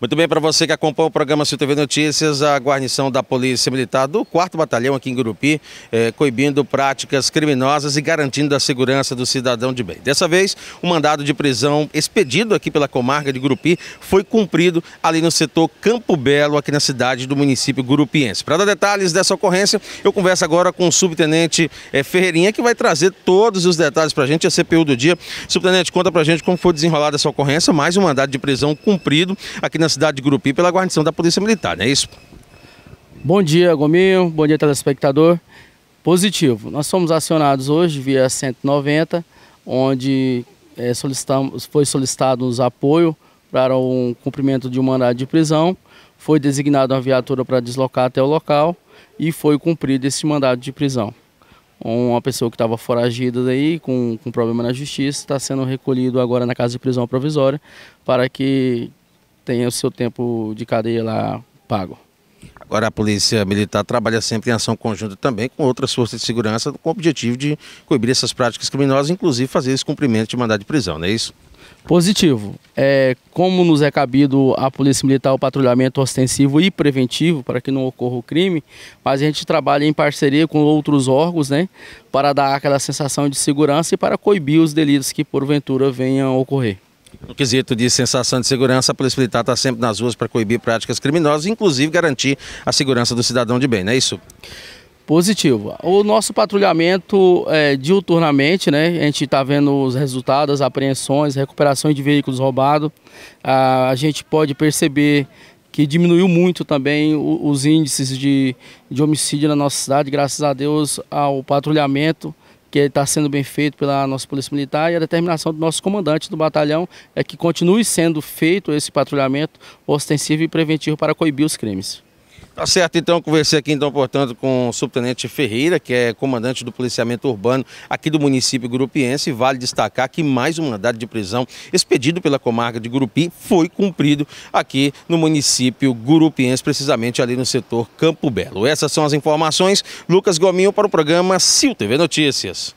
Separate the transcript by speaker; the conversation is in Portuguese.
Speaker 1: Muito bem, para você que acompanha o programa CTV TV Notícias, a guarnição da Polícia Militar do 4 Batalhão aqui em Gurupi, eh, coibindo práticas criminosas e garantindo a segurança do cidadão de bem. Dessa vez, o um mandado de prisão expedido aqui pela comarca de Gurupi foi cumprido ali no setor Campo Belo, aqui na cidade do município gurupiense. Para dar detalhes dessa ocorrência, eu converso agora com o subtenente eh, Ferreirinha, que vai trazer todos os detalhes para a gente, a CPU do dia. Subtenente, conta para a gente como foi desenrolada essa ocorrência, mais um mandado de prisão cumprido aqui na cidade de Grupi pela guarnição da Polícia Militar, não é isso?
Speaker 2: Bom dia, Gominho. Bom dia, telespectador. Positivo. Nós fomos acionados hoje via 190, onde é, solicitamos, foi solicitado um apoio para o um cumprimento de um mandado de prisão. Foi designada uma viatura para deslocar até o local e foi cumprido esse mandado de prisão. Uma pessoa que estava foragida daí, com, com problema na justiça, está sendo recolhido agora na casa de prisão provisória para que tem o seu tempo de cadeia lá pago.
Speaker 1: Agora a Polícia Militar trabalha sempre em ação conjunta também com outras forças de segurança com o objetivo de coibir essas práticas criminosas, inclusive fazer
Speaker 2: esse cumprimento de mandado de prisão, não é isso? Positivo. É, como nos é cabido a Polícia Militar o patrulhamento ostensivo e preventivo para que não ocorra o crime, mas a gente trabalha em parceria com outros órgãos, né, para dar aquela sensação de segurança e para coibir os delitos que porventura venham a ocorrer.
Speaker 1: No quesito de sensação de segurança, a Polícia Militar está sempre nas ruas para coibir práticas criminosas, inclusive garantir a segurança do cidadão de bem, não é isso?
Speaker 2: Positivo. O nosso patrulhamento é, diuturnamente, né? A gente está vendo os resultados, apreensões, recuperações de veículos roubados. a gente pode perceber que diminuiu muito também os índices de, de homicídio na nossa cidade, graças a Deus ao patrulhamento que está sendo bem feito pela nossa Polícia Militar e a determinação do nosso comandante do batalhão é que continue sendo feito esse patrulhamento ostensivo e preventivo para coibir os crimes. Tá
Speaker 1: certo, então, conversei aqui, então, portanto, com o subtenente Ferreira, que é comandante do policiamento urbano aqui do município grupiense. Vale destacar que mais um mandado de prisão expedido pela comarca de Gurupi foi cumprido aqui no município grupiense, precisamente ali no setor Campo Belo. Essas são as informações. Lucas Gominho para o programa Sil TV Notícias.